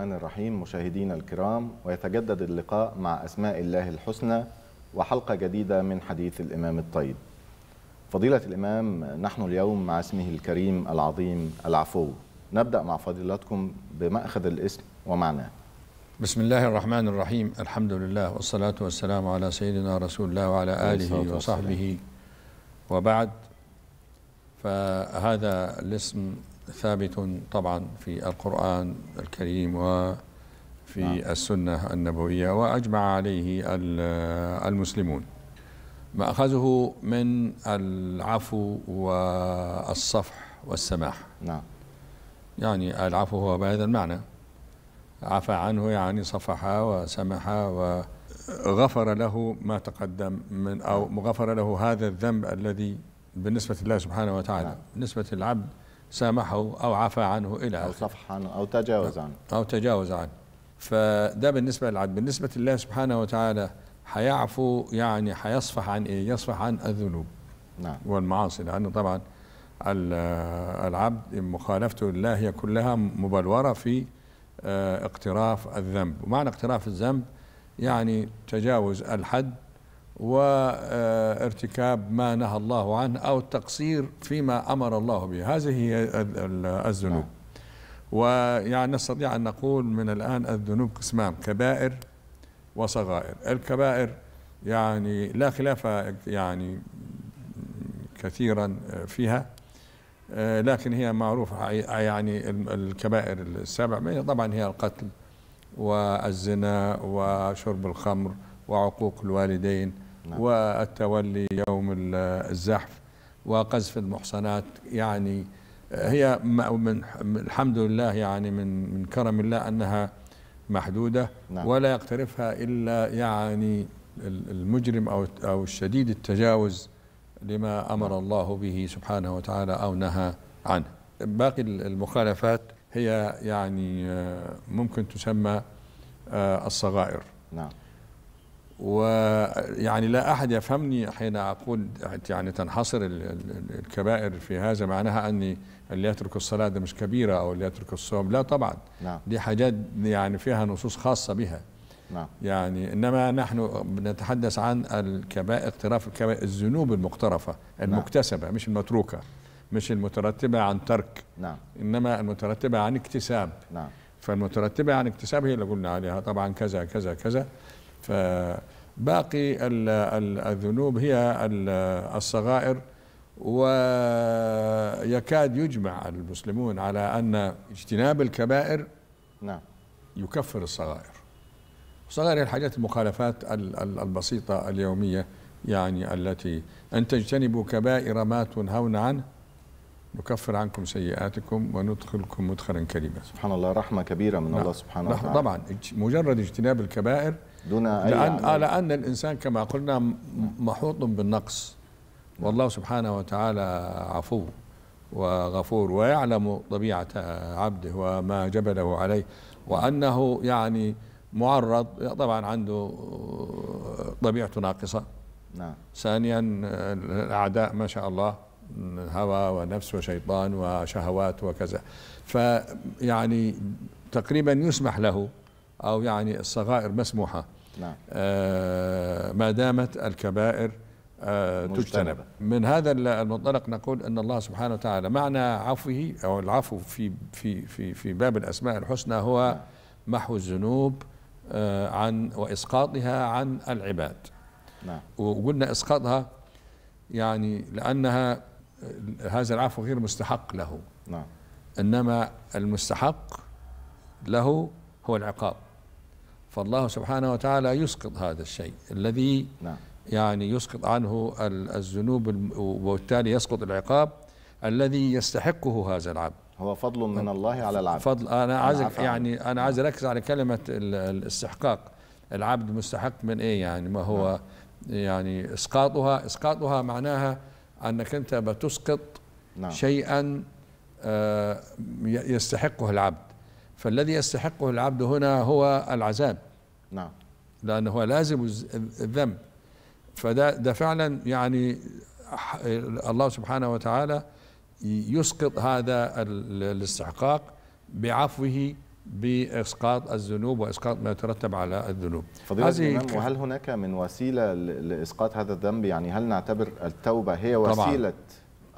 الرحمن الرحيم مشاهدينا الكرام ويتجدد اللقاء مع أسماء الله الحسنى وحلقة جديدة من حديث الإمام الطيب فضيلة الإمام نحن اليوم مع اسمه الكريم العظيم العفو نبدأ مع فضيلتكم بمأخذ الاسم ومعناه بسم الله الرحمن الرحيم الحمد لله والصلاة والسلام على سيدنا رسول الله وعلى آله وصحبه وبعد فهذا الاسم ثابت طبعا في القرآن الكريم وفي نعم. السنة النبوية وأجمع عليه المسلمون ما أخذه من العفو والصفح والسماح نعم يعني العفو هو بهذا المعنى عفى عنه يعني صفح وسمح وغفر له ما تقدم من أو نعم. غفر له هذا الذنب الذي بالنسبة لله سبحانه وتعالى نعم. بالنسبة للعبد سامحه أو عفى عنه إلى آخره أو صفح عنه أو تجاوز نعم. عنه أو تجاوز عنه فده بالنسبة للعدل بالنسبة لله سبحانه وتعالى هيعفو يعني هيصفح عن إيه يصفح عن الذنوب نعم. والمعاصي لأنه طبعا العبد مخالفته لله هي كلها مبلورة في آه، اقتراف الذنب ومعنى اقتراف الذنب يعني تجاوز الحد وارتكاب ما نهى الله عنه أو التقصير فيما أمر الله به هذه هي الذنوب ويعني نستطيع أن نقول من الآن الذنوب قسمان كبائر وصغائر الكبائر يعني لا خلاف يعني كثيرا فيها لكن هي معروفة يعني الكبائر السبع طبعا هي القتل والزنا وشرب الخمر وعقوق الوالدين نعم. والتولي يوم الزحف وقذف المحصنات يعني هي من الحمد لله يعني من من كرم الله انها محدوده نعم. ولا يقترفها الا يعني المجرم او او الشديد التجاوز لما امر نعم. الله به سبحانه وتعالى او نهى عنه. باقي المخالفات هي يعني آه، ممكن تسمى آه، الصغائر. نعم. ويعني لا أحد يفهمني حين أقول يعني تنحصر الكبائر في هذا معناها أني اللي يترك الصلاة ده مش كبيرة أو اللي يترك الصوم لا طبعا نعم. دي حاجات يعني فيها نصوص خاصة بها نعم. يعني إنما نحن نتحدث عن الكبائر اقتراف الكبائر الذنوب المقترفة نعم. المكتسبة نعم. مش المتروكة مش المترتبة عن ترك نعم. إنما المترتبة عن اكتساب نعم. فالمترتبة عن اكتساب هي اللي قلنا عليها طبعا كذا كذا كذا فباقي الذنوب هي الصغائر ويكاد يجمع المسلمون على أن اجتناب الكبائر نعم يكفر الصغائر الصغائر هي الحاجات المخالفات البسيطة اليومية يعني التي أن تجتنبوا كبائر ما تنهون عنه نكفر عنكم سيئاتكم وندخلكم مدخلا كريما سبحان الله رحمة كبيرة من نعم. الله سبحانه وتعالى طبعا مجرد اجتناب الكبائر دون أي لأن, آه، لأن الإنسان كما قلنا محوط بالنقص والله سبحانه وتعالى عفو وغفور ويعلم طبيعة آه، عبده وما جبله عليه وأنه يعني معرض طبعا عنده آه، طبيعته ناقصة نعم ثانيا الأعداء ما شاء الله هوى ونفس وشيطان وشهوات وكذا فيعني تقريبا يسمح له أو يعني الصغائر مسموحة نعم. آه ما دامت الكبائر آه تجتنب من هذا المنطلق نقول ان الله سبحانه وتعالى معنى عفوه او العفو في في في في باب الاسماء الحسنى هو نعم. محو الذنوب آه عن واسقاطها عن العباد نعم وقلنا اسقاطها يعني لانها آه، هذا العفو غير مستحق له نعم انما المستحق له هو العقاب فالله سبحانه وتعالى يسقط هذا الشيء الذي نعم. يعني يسقط عنه الذنوب وبالتالي يسقط العقاب الذي يستحقه هذا العبد هو فضل من الله على العبد فضل انا عايز يعني انا نعم. عايز اركز على كلمه الاستحقاق العبد مستحق من ايه يعني ما هو نعم. يعني اسقاطها اسقاطها معناها انك انت بتسقط نعم. شيئا آه، يستحقه العبد فالذي يستحقه العبد هنا هو العذاب نعم لأنه هو لازم الذنب فده ده فعلا يعني الله سبحانه وتعالى يسقط هذا الاستحقاق بعفوه باسقاط الذنوب واسقاط ما يترتب على الذنوب فضيلة الإمام وهل هناك من وسيله لاسقاط هذا الذنب يعني هل نعتبر التوبه هي وسيله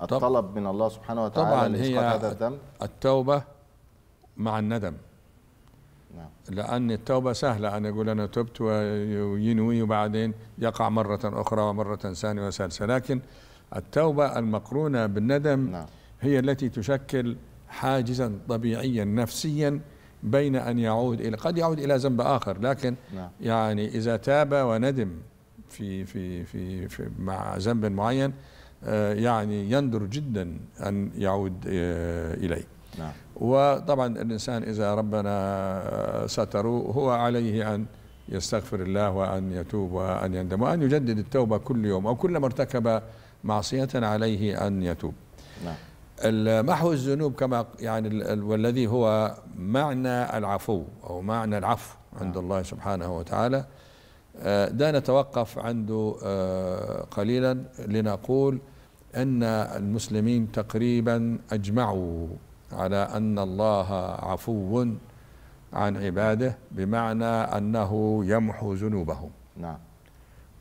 طبعًا الطلب من الله سبحانه وتعالى طبعا لاسقاط هي هذا الذنب التوبه مع الندم نعم. لأن التوبة سهلة أن يقول أنا تبت وينوي وبعدين يقع مرة أخرى ومرة ثانية وثالثة لكن التوبة المقرونة بالندم نعم. هي التي تشكل حاجزا طبيعيا نفسيا بين أن يعود إلى قد يعود إلى ذنب آخر لكن نعم. يعني إذا تاب وندم في في في, في مع ذنب معين آه، يعني يندر جدا أن يعود آه، إليه نعم. وطبعا الإنسان إذا ربنا آه، ستره هو عليه أن يستغفر الله وأن يتوب وأن يندم وأن يجدد التوبة كل يوم أو كلما ارتكب معصية عليه أن يتوب نعم. محو الذنوب كما يعني والذي هو معنى العفو أو معنى العفو عند نعم. الله سبحانه وتعالى ده آه، نتوقف عنده آه، قليلا لنقول أن المسلمين تقريبا أجمعوا على أن الله عفو عن عباده بمعنى أنه يمحو ذنوبهم نعم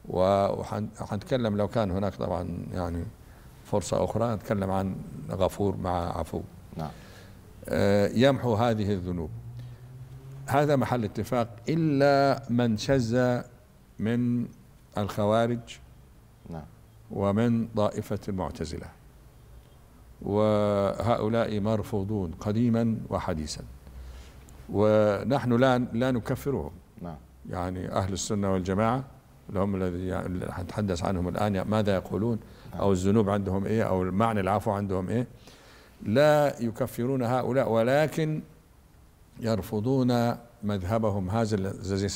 وحنتكلم لو كان هناك طبعا يعني فرصة أخرى نتكلم عن غفور مع عفو نعم آه، يمحو هذه الذنوب هذا محل اتفاق إلا من شذ من الخوارج نعم ومن طائفة المعتزلة وهؤلاء مرفوضون قديما وحديثا ونحن لا لا نكفرهم نعم. يعني أهل السنة والجماعة لهم الذي حنتحدث عنهم الآن ماذا يقولون نعم. أو الذنوب عندهم إيه أو معنى العفو عندهم إيه لا يكفرون هؤلاء ولكن يرفضون مذهبهم هذا الذي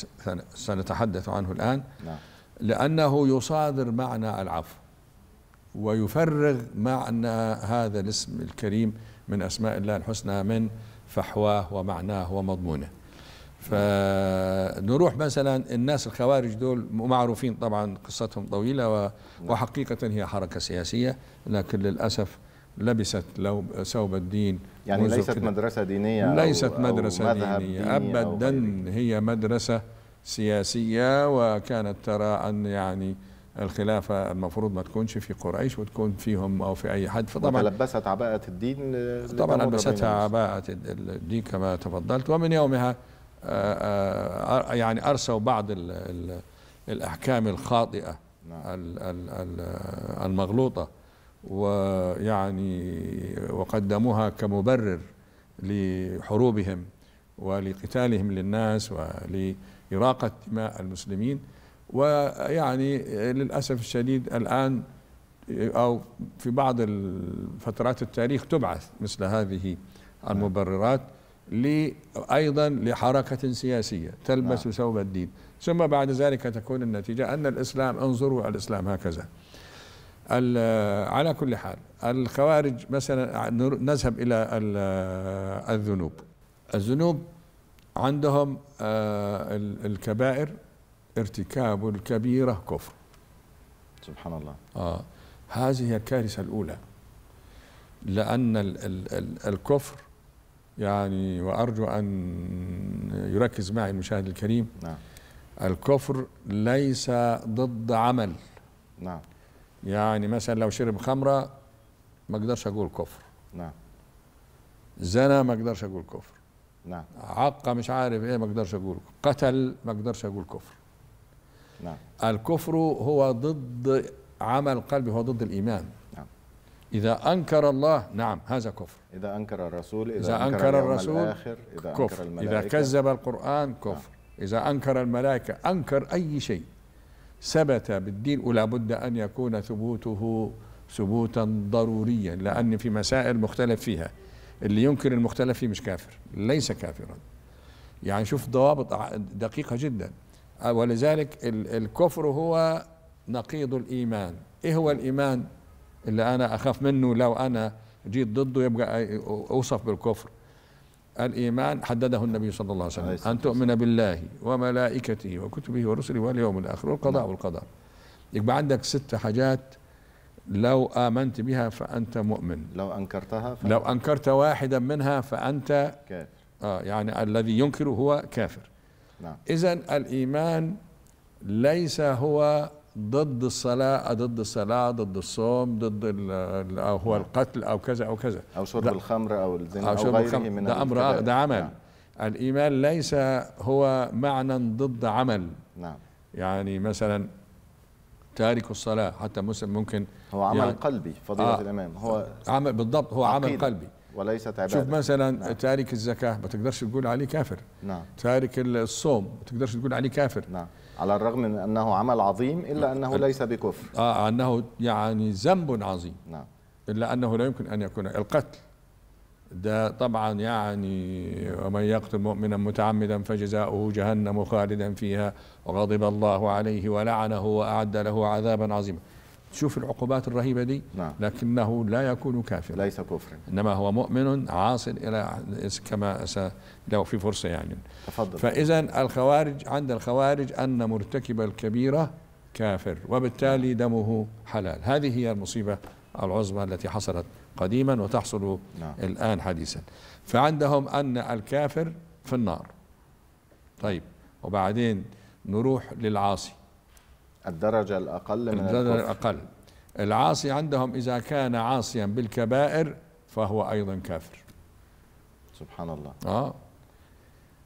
سنتحدث عنه الآن نعم. لأنه يصادر معنى العفو ويفرغ معنى هذا الاسم الكريم من أسماء الله الحسنى من فحواه ومعناه ومضمونه فنروح مثلا الناس الخوارج دول معروفين طبعا قصتهم طويلة نعم. وحقيقة هي حركة سياسية لكن للأسف لبست لو ثوب الدين يعني ليست كده. مدرسة دينية ليست أو مدرسة أو دينية أبدا هي مدرسة سياسية وكانت ترى أن يعني الخلافة المفروض ما تكونش في قريش وتكون فيهم أو في أي حد فطبعا لبست عباءة الدين طبعا لبستها عباءة الدين كما تفضلت ومن يومها آه، آه، يعني أرسوا بعض الـ الـ الأحكام الخاطئة نعم. المغلوطة ويعني وقدموها كمبرر لحروبهم ولقتالهم للناس ولإراقة دماء المسلمين ويعني للأسف الشديد الآن أو في بعض فترات التاريخ تبعث مثل هذه المبررات أيضا لحركة سياسية تلبس نعم. ثوب الدين ثم بعد ذلك تكون النتيجة أن الإسلام انظروا الإسلام هكذا على كل حال الخوارج مثلا نذهب إلى الذنوب الذنوب عندهم آه، الكبائر ارتكاب الكبيرة كفر سبحان الله آه هذه هي الكارثة الأولى لأن الـ الـ الـ الكفر يعني وأرجو أن يركز معي المشاهد الكريم نعم. الكفر ليس ضد عمل نعم يعني مثلا لو شرب خمرة ما اقدرش اقول كفر نعم زنى ما اقدرش اقول كفر نعم عق مش عارف ايه ما اقدرش اقول قتل ما اقدرش اقول كفر نعم. الكفر هو ضد عمل قلبي هو ضد الإيمان نعم. إذا أنكر الله نعم هذا كفر إذا أنكر الرسول إذا, إذا أنكر, أنكر الرسول الآخر إذا كفر أنكر إذا كذب القرآن كفر نعم. إذا أنكر الملائكة أنكر أي شيء ثبت بالدين ولا بد أن يكون ثبوته ثبوتا ضروريا لأن في مسائل مختلف فيها اللي ينكر المختلف فيه مش كافر ليس كافرا يعني شوف ضوابط دقيقة جدا أه، ولذلك الكفر هو نقيض الإيمان إيه هو الإيمان اللي أنا أخاف منه لو أنا جيت ضده يبقى أوصف بالكفر الإيمان حدده النبي صلى الله عليه وسلم أن تؤمن بالله وملائكته وكتبه ورسله واليوم الآخر والقضاء والقدر يبقى عندك ست حاجات لو آمنت بها فأنت مؤمن لو أنكرتها فأنت لو أنكرت واحدا منها فأنت كافر آه يعني الذي ينكر هو كافر نعم. إذا الإيمان ليس هو ضد الصلاة ضد الصلاة ضد الصوم ضد أو هو نعم. القتل أو كذا أو كذا أو شرب الخمر أو الزنا أو, أو غيره الخمر. من ده أمر ده عمل نعم. الإيمان ليس هو معنى ضد عمل نعم يعني مثلا تارك الصلاة حتى مسلم ممكن هو عمل يعني قلبي فضيلة آه الإمام هو عمل بالضبط هو عقيدة. عمل قلبي وليست عباده شوف مثلا نعم. تارك الزكاه ما تقدرش تقول عليه كافر نعم تارك الصوم ما تقدرش تقول عليه كافر نعم على الرغم من انه عمل عظيم الا نعم. انه ليس بكفر آه،, اه انه يعني ذنب عظيم نعم الا انه لا يمكن ان يكون القتل ده طبعا يعني ومن يقتل مؤمنا متعمدا فجزاؤه جهنم خالدا فيها وغضب الله عليه ولعنه واعد له عذابا عظيما شوف العقوبات الرهيبة دي نعم. لكنه لا يكون كافرا ليس كفرا إنما هو مؤمن عاص إلى كما لو في فرصة يعني تفضل فإذا الخوارج عند الخوارج أن مرتكب الكبيرة كافر وبالتالي نعم. دمه حلال هذه هي المصيبة العظمى التي حصلت قديما وتحصل نعم. الآن حديثا فعندهم أن الكافر في النار طيب وبعدين نروح للعاصي الدرجة الأقل من الدرجة الأقل العاصي عندهم إذا كان عاصيا بالكبائر فهو أيضا كافر سبحان الله آه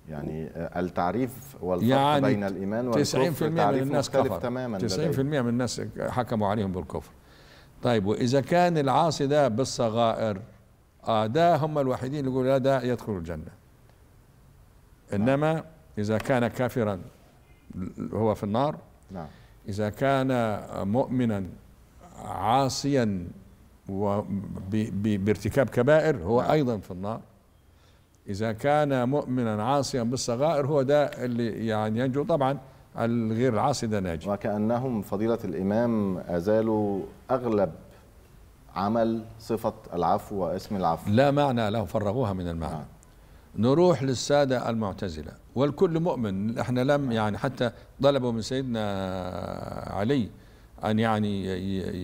يعني التعريف والفرق يعني بين الإيمان والكفر 90% من الناس كفر تماما 90% من الناس حكموا عليهم بالكفر طيب وإذا كان العاصي ده بالصغائر آه ده هم الوحيدين اللي يقولوا لا ده يدخل الجنة إنما إذا كان كافرا هو في النار نعم إذا كان مؤمنا عاصيا بارتكاب كبائر هو نعم. أيضا في النار إذا كان مؤمنا عاصيا بالصغائر هو ده اللي يعني ينجو طبعا الغير العاصي ده ناجي وكأنهم فضيلة الإمام أزالوا أغلب عمل صفة العفو واسم العفو لا معنى له فرغوها من المعنى آه. نروح للسادة المعتزلة والكل مؤمن احنا لم يعني حتى طلبوا من سيدنا علي أن يعني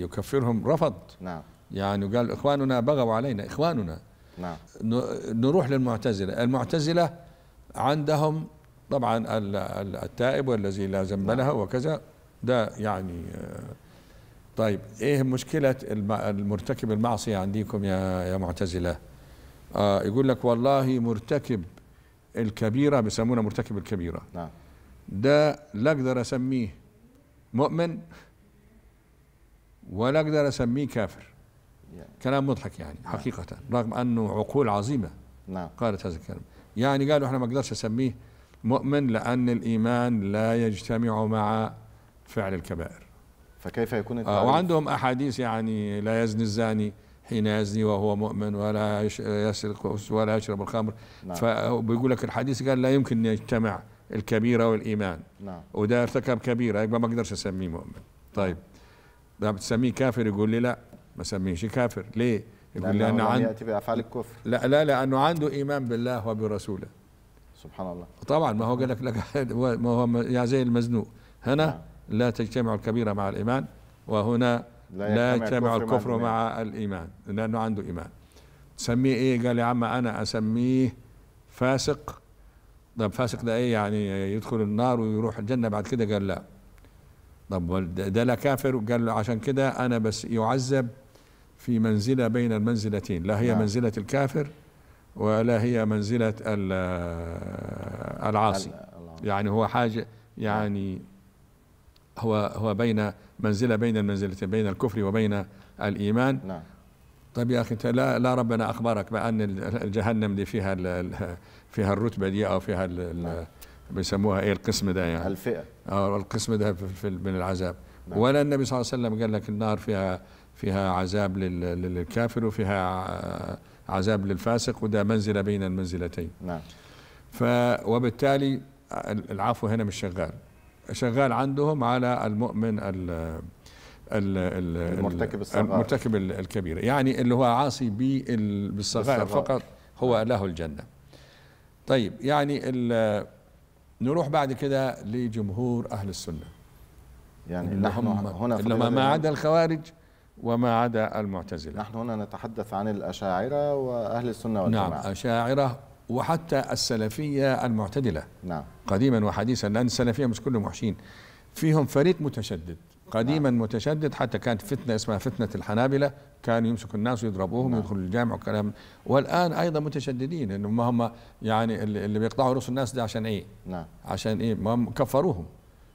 يكفرهم رفض نعم يعني قال إخواننا بغوا علينا إخواننا نعم نروح للمعتزلة المعتزلة عندهم طبعا التائب والذي لا ذنب نعم. له وكذا ده يعني طيب ايه مشكلة المرتكب المعصية عندكم يا يا معتزلة؟ آه يقول لك والله مرتكب الكبيرة بيسمونه مرتكب الكبيرة نعم ده لا أقدر أسميه مؤمن ولا أقدر أسميه كافر يعني. كلام مضحك يعني نعم. حقيقة رغم أنه عقول عظيمة نعم. قالت هذا الكلام يعني قالوا احنا ما أقدرش أسميه مؤمن لأن الإيمان لا يجتمع مع فعل الكبائر فكيف يكون آه وعندهم أحاديث يعني لا يزني الزاني حين يزني وهو مؤمن ولا يسرق ولا يشرب الخمر نعم. فبيقول لك الحديث قال لا يمكن ان يجتمع الكبيرة والإيمان نعم. وده ارتكب كبيرة يبقى ما أقدرش أسميه مؤمن طيب ده بتسميه كافر يقول لي لا ما سميهش كافر ليه يقول لأنه لأن عنده يأتي بأفعال الكفر لا لا لأنه عنده إيمان بالله وبرسوله سبحان الله طبعا ما هو قال لك لك ما هو يعني زي المزنوق هنا نعم. لا تجتمع الكبيرة مع الإيمان وهنا لا يجتمع الكفر مع, مع الإيمان لأنه عنده إيمان تسميه إيه قال يا عم أنا أسميه فاسق طب فاسق ده إيه يعني يدخل النار ويروح الجنة بعد كده قال لا طب ده لا كافر قال له عشان كده أنا بس يعذب في منزلة بين المنزلتين لا هي نعم. منزلة الكافر ولا هي منزلة العاصي يعني هو حاجة يعني هو هو بين منزلة بين المنزلتين بين الكفر وبين الإيمان نعم طيب يا أخي لا, لا ربنا أخبرك بأن الجهنم دي فيها فيها الرتبة دي أو فيها نعم. بيسموها إيه القسم ده يعني الفئة أو القسم ده في من العذاب نعم. ولا النبي صلى الله عليه وسلم قال لك النار فيها فيها عذاب للكافر وفيها عذاب للفاسق وده منزلة بين المنزلتين نعم ف وبالتالي العفو هنا مش شغال شغال عندهم على المؤمن ال ال ال المرتكب الصغار المرتكب الكبير يعني اللي هو عاصي بالصغائر فقط هو نعم. له الجنه طيب يعني نروح بعد كده لجمهور اهل السنه يعني نحن هنا إنما ما عدا الخوارج وما عدا المعتزله نحن هنا نتحدث عن الاشاعره واهل السنه والجماعه نعم اشاعره وحتى السلفية المعتدلة نعم قديما وحديثا لأن السلفية مش كلهم وحشين فيهم فريق متشدد قديما نعم. متشدد حتى كانت فتنة اسمها فتنة الحنابلة كانوا يمسك الناس ويضربوهم نعم. ويدخلوا الجامع وكلام والآن أيضا متشددين إنه ما هم يعني اللي بيقطعوا رؤوس الناس ده عشان إيه نعم. عشان إيه ما هم كفروهم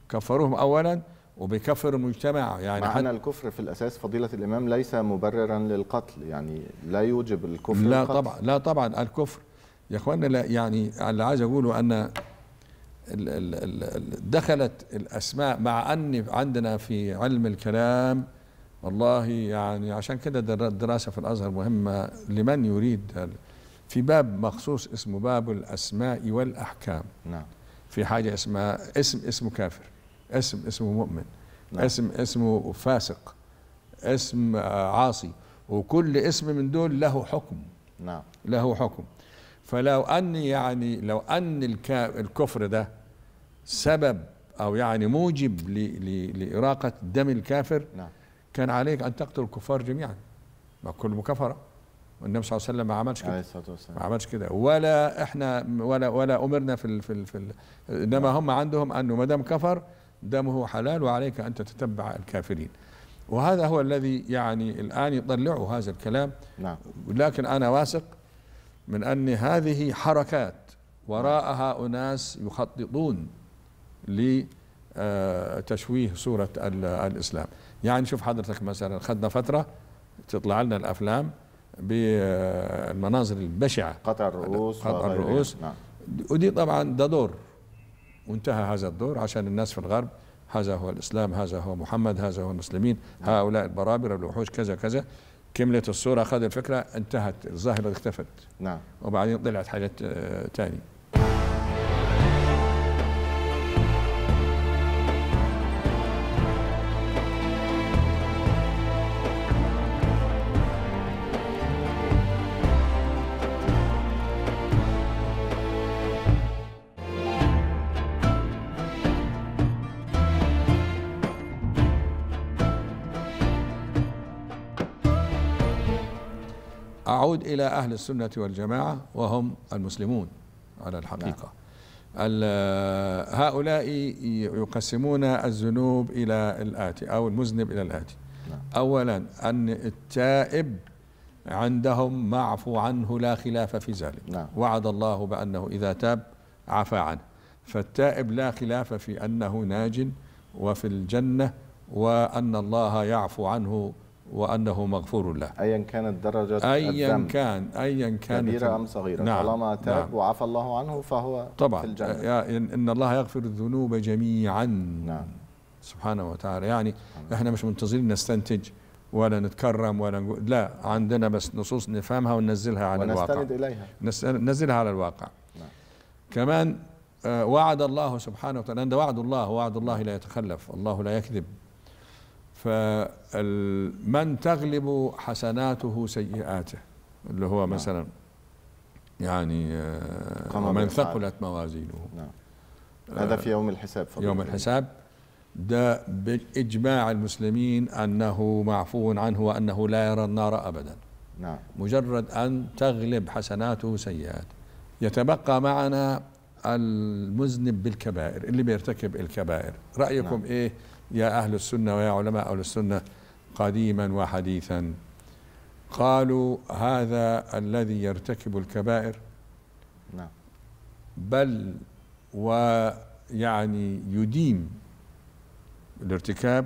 كفروهم أولا وبيكفر المجتمع يعني مع أن الكفر في الأساس فضيلة الإمام ليس مبررا للقتل يعني لا يوجب الكفر لا القتل. طبعا لا طبعا الكفر يا اخوانا لا يعني اللي عايز اقوله ان دخلت الاسماء مع ان عندنا في علم الكلام والله يعني عشان كده الدراسه في الازهر مهمه لمن يريد في باب مخصوص اسمه باب الاسماء والاحكام نعم في حاجه اسمها اسم اسمه كافر اسم اسمه مؤمن نعم. اسم اسمه فاسق اسم آه، عاصي وكل اسم من دول له حكم نعم له حكم فلو ان يعني لو ان الكفر ده سبب او يعني موجب لاراقه دم الكافر نعم. كان عليك ان تقتل الكفار جميعا ما كل مكفره والنبي صلى الله عليه وسلم ما عملش كده ما عملش كده ولا احنا ولا ولا امرنا في الـ في الـ في الـ انما نعم. هم عندهم انه ما دام كفر دمه حلال وعليك ان تتبع الكافرين وهذا هو الذي يعني الان يطلعه هذا الكلام نعم لكن انا واثق من ان هذه حركات وراءها اناس يخططون لتشويه صوره الاسلام يعني شوف حضرتك مثلا خدنا فتره تطلع لنا الافلام بالمناظر البشعه قطع الرؤوس قطع الرؤوس نعم. ودي طبعا ده دور وانتهى هذا الدور عشان الناس في الغرب هذا هو الاسلام هذا هو محمد هذا هو المسلمين نعم. هؤلاء البرابره الوحوش كذا كذا كملت الصورة أخذ الفكرة انتهت الظاهرة اختفت نعم وبعدين طلعت حاجات آه، تانية أعود إلى أهل السنة والجماعة وهم المسلمون على الحقيقة نعم. هؤلاء يقسمون الذنوب إلى الآتي أو المذنب إلى الآتي نعم. أولا أن التائب عندهم معفو عنه لا خلاف في ذلك نعم. وعد الله بأنه إذا تاب عفى عنه فالتائب لا خلاف في أنه ناج وفي الجنة وأن الله يعفو عنه وأنه مغفور له أيا كانت درجة أيا كان أيا كانت كبيرة أم صغيرة نعم طالما تاب نعم وعفى الله عنه فهو طبعا في الجنة إن الله يغفر الذنوب جميعا نعم سبحانه وتعالى يعني احنا مش منتظرين نستنتج ولا نتكرم ولا نقول لا عندنا بس نصوص نفهمها وننزلها على الواقع ونستند إليها ننزلها على الواقع نعم. كمان آه، وعد الله سبحانه وتعالى ده وعد الله وعد الله لا يتخلف الله لا يكذب فمن تغلب حسناته سيئاته اللي هو نعم. مثلا يعني آه، من ثقلت موازينه نعم آه، هذا في يوم الحساب فضل يوم الحساب ده بإجماع المسلمين أنه معفو عنه وأنه لا يرى النار أبدا نعم مجرد أن تغلب حسناته سيئات يتبقى معنا المذنب بالكبائر اللي بيرتكب الكبائر رأيكم نعم. إيه يا أهل السنة ويا علماء أهل السنة قديما وحديثا قالوا هذا الذي يرتكب الكبائر نعم بل ويعني يديم الارتكاب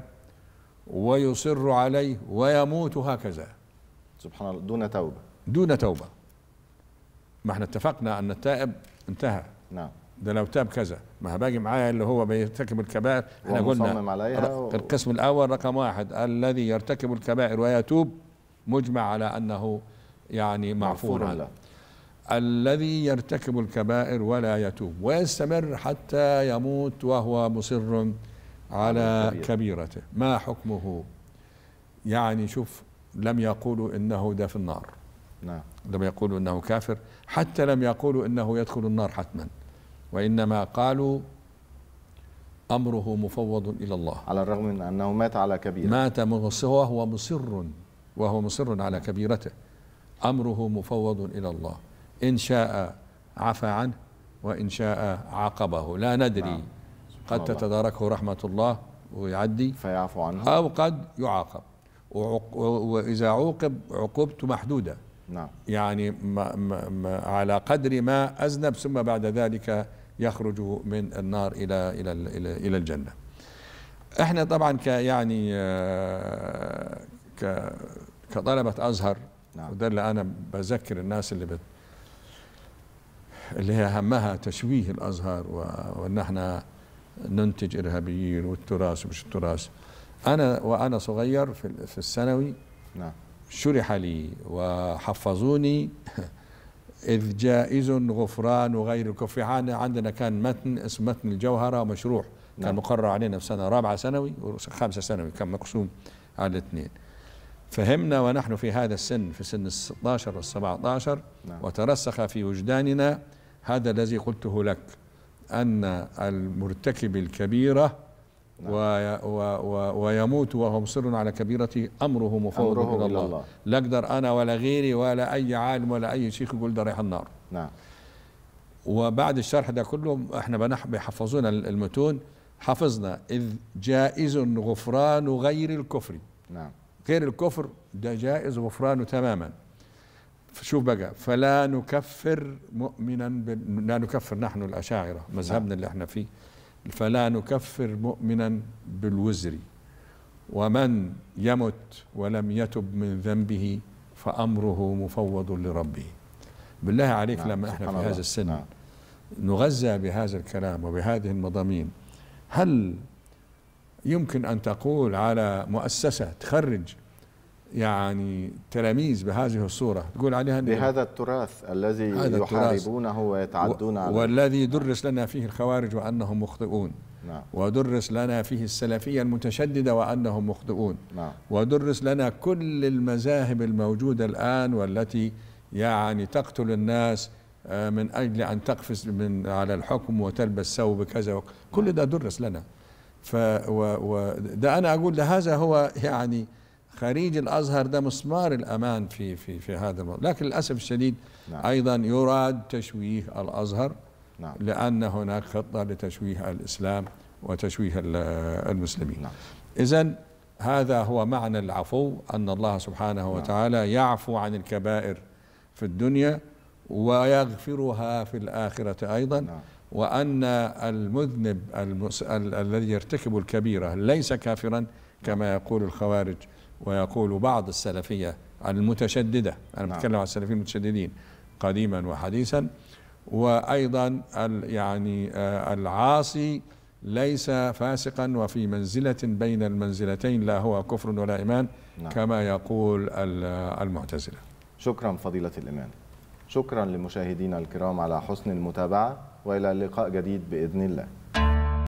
ويصر عليه ويموت هكذا سبحان الله دون توبة دون توبة ما احنا اتفقنا أن التائب انتهى نعم ده لو تاب كذا ما باجي معايا اللي هو بيرتكب الكبائر احنا قلنا عليها و... القسم الاول رقم واحد الذي يرتكب الكبائر ويتوب مجمع على انه يعني معفور عنه الذي يرتكب الكبائر ولا يتوب ويستمر حتى يموت وهو مصر على كبيرته ما حكمه يعني شوف لم يقولوا انه ده في النار نعم. لم يقولوا انه كافر حتى لم يقولوا انه يدخل النار حتما وانما قالوا امره مفوض الى الله على الرغم من انه مات على كبيره مات وهو مصر وهو مصر على كبيرته امره مفوض الى الله ان شاء عفى عنه وان شاء عاقبه لا ندري نعم. قد تتداركه رحمه الله ويعدي فيعفو عنه او قد يعاقب وإذا عوقب عقوبته محدودة نعم يعني ما ما على قدر ما أذنب ثم بعد ذلك يخرج من النار إلى إلى إلى, إلى الجنة احنا طبعا ك يعني آه، ك كطلبة أزهر نعم. وده اللي أنا بذكر الناس اللي بت اللي هي همها تشويه الأزهر و... وإن احنا ننتج إرهابيين والتراث ومش التراث أنا وأنا صغير في, في الثانوي نعم شرح لي وحفظوني إذ جائز غفران غير الكفر عندنا كان متن اسم متن الجوهرة مشروع كان نعم. مقرر علينا في سنة رابعة ثانوي وخامسة ثانوي كان مقسوم على الاثنين فهمنا ونحن في هذا السن في سن ال 16 وال 17 نعم. وترسخ في وجداننا هذا الذي قلته لك أن المرتكب الكبيرة نعم. و و و ويموت وهو مصر على كبيرته امره مفوض الى الله. الله لا اقدر انا ولا غيري ولا اي عالم ولا اي شيخ يقول ده رايح النار نعم وبعد الشرح ده كله احنا بيحفظونا المتون حفظنا اذ جائز غفران غير الكفر نعم غير الكفر ده جائز غفرانه تماما شوف بقى فلا نكفر مؤمنا لا نكفر نحن الاشاعره مذهبنا نعم. اللي احنا فيه فلا نكفر مؤمنا بالوزر ومن يمت ولم يتب من ذنبه فأمره مفوض لربه بالله عليك نعم لما احنا في هذا السن نعم نغذى بهذا الكلام وبهذه المضامين هل يمكن أن تقول على مؤسسة تخرج يعني تلاميذ بهذه الصورة تقول عليها بهذا التراث الذي يحاربونه ويتعدون عليه والذي درس لنا فيه الخوارج وأنهم مخطئون نعم. ودرس لنا فيه السلفية المتشددة وأنهم مخطئون نعم. ودرس لنا كل المذاهب الموجودة الآن والتي يعني تقتل الناس آه، من أجل أن تقفز من على الحكم وتلبس ثوب كذا كل ده درس لنا ف و و ده أنا أقول هذا هو يعني خريج الازهر ده مسمار الامان في في في هذا الموضوع لكن للاسف الشديد نعم. ايضا يراد تشويه الازهر نعم. لان هناك خطه لتشويه الاسلام وتشويه المسلمين نعم. اذا هذا هو معنى العفو ان الله سبحانه نعم. وتعالى نعم. يعفو عن الكبائر في الدنيا ويغفرها في الاخره ايضا نعم. وان المذنب المس... ال... الذي يرتكب الكبيره ليس كافرا كما يقول الخوارج ويقول بعض السلفية المتشددة أنا نعم. بتكلم عن السلفيين المتشددين قديما وحديثا وأيضا يعني آه، العاصي ليس فاسقا وفي منزلة بين المنزلتين لا هو كفر ولا إيمان نعم. كما يقول المعتزلة شكرا فضيلة الإمام شكرا لمشاهدينا الكرام على حسن المتابعة وإلى اللقاء جديد بإذن الله